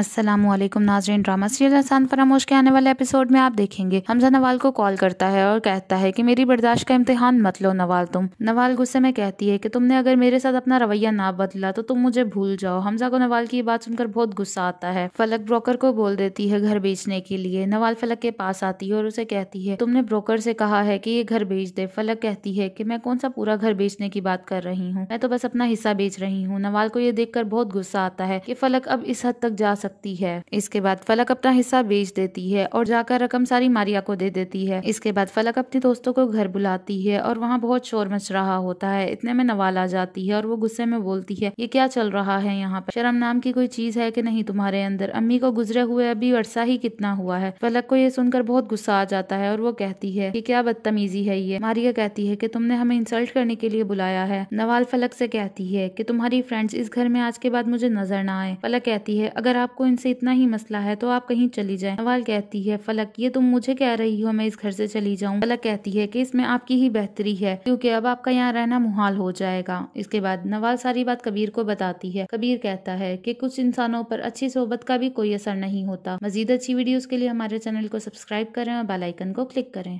असलम नाजरीन drama serial आसान फरामोश के आने वाले एपिसोड में आप देखेंगे हमजा नवाल को कॉल करता है और कहता है कि मेरी बर्दाश्त का इम्तहान मत लो नवाल तुम नवाल गुस्से में कहती है कि तुमने अगर मेरे साथ अपना रवैया ना बदला तो तुम मुझे भूल जाओ हमजा को नवाल की बात सुनकर बहुत गुस्सा आता है फलक ब्रोकर को बोल देती है घर बेचने के लिए नवाल फलक के पास आती है और उसे कहती है तुमने ब्रोकर से कहा है की ये घर बेच दे फलक कहती है की मैं कौन सा पूरा घर बेचने की बात कर रही हूँ मैं तो बस अपना हिस्सा बेच रही हूँ नवाल को ये देख बहुत गुस्सा आता है की फलक अब इस हद तक जा सकता सकती है इसके बाद फलक अपना हिस्सा बेच देती है और जाकर रकम सारी मारिया को दे देती है इसके बाद फलक अपने दोस्तों को घर बुलाती है और वहाँ बहुत शोर मच रहा होता है इतने में नवाल आ जाती है और वो गुस्से में बोलती है ये क्या चल रहा है यहाँ पर शर्म नाम की कोई चीज है कि नहीं तुम्हारे अंदर अम्मी को गुजरे हुए अभी वर्षा ही कितना हुआ है फलक को ये सुनकर बहुत गुस्सा आ जाता है और वो कहती है की क्या बदतमीजी है ये मारिया कहती है की तुमने हमें इंसल्ट करने के लिए बुलाया है नवाल फलक से कहती है की तुम्हारी फ्रेंड्स इस घर में आज के बाद मुझे नजर न आए फलक कहती है अगर आप आपको इनसे इतना ही मसला है तो आप कहीं चली जाए नवाल कहती है फलक ये तुम मुझे कह रही हो मैं इस घर से चली जाऊँ फलक कहती है कि इसमें आपकी ही बेहतरी है क्योंकि अब आपका यहाँ रहना मुहाल हो जाएगा इसके बाद नवाल सारी बात कबीर को बताती है कबीर कहता है की कुछ इंसानों पर अच्छी सोहबत का भी कोई असर नहीं होता मजीद अच्छी वीडियोज के लिए हमारे चैनल को सब्सक्राइब करें और बेलाइकन को क्लिक करें